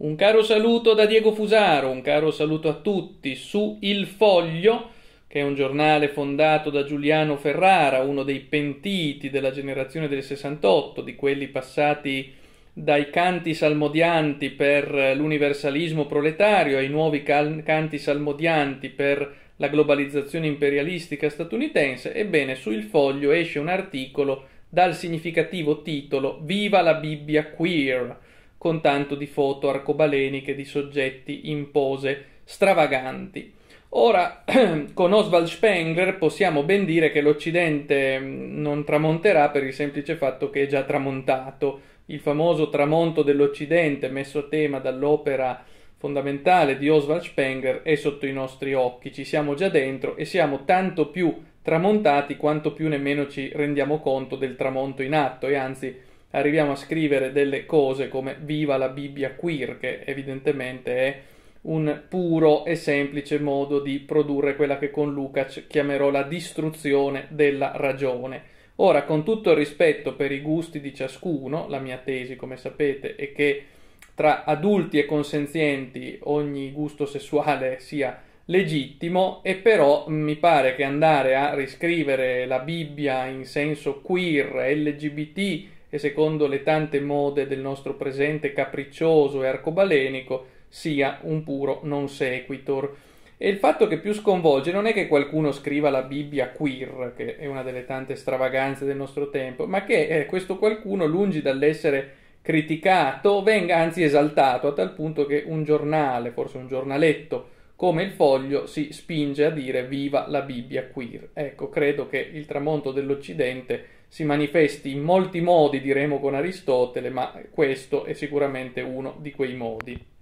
Un caro saluto da Diego Fusaro, un caro saluto a tutti su Il Foglio, che è un giornale fondato da Giuliano Ferrara, uno dei pentiti della generazione del 68, di quelli passati dai canti salmodianti per l'universalismo proletario ai nuovi cal- canti salmodianti per la globalizzazione imperialistica statunitense, ebbene su Il Foglio esce un articolo dal significativo titolo Viva la Bibbia queer! con tanto di foto arcobaleniche di soggetti in pose stravaganti. Ora, con Oswald Spengler possiamo ben dire che l'Occidente mm, non tramonterà per il semplice fatto che è già tramontato. Il famoso tramonto dell'Occidente, messo a tema dall'opera fondamentale di Oswald Spengler, è sotto i nostri occhi. Ci siamo già dentro e siamo tanto più tramontati quanto più nemmeno ci rendiamo conto del tramonto in atto e anzi arriviamo a scrivere delle cose come viva la Bibbia queer, che evidentemente è un puro e semplice modo di produrre quella che con Lukács chiamerò la distruzione della ragione. Ora, con tutto il rispetto per i gusti di ciascuno, la mia tesi, come sapete, è che tra adulti e consenzienti ogni gusto sessuale sia legittimo e però mm, mi pare che andare a riscrivere la Bibbia in senso queer, LGBT, e secondo le tante mode del nostro presente capriccioso e arcobalenico sia un puro non sequitur. E il fatto che più sconvolge non è che qualcuno scriva la Bibbia queer, che è una delle tante stravaganze del nostro tempo, ma che eh, questo qualcuno, lungi dall'essere criticato, venga anzi esaltato a tal punto che un giornale, forse un giornaletto, come il foglio si spinge a dire viva la Bibbia queer. Ecco, credo che il tramonto dell'Occidente si manifesti in molti modi, diremo con Aristotele, ma questo è sicuramente uno di quei modi.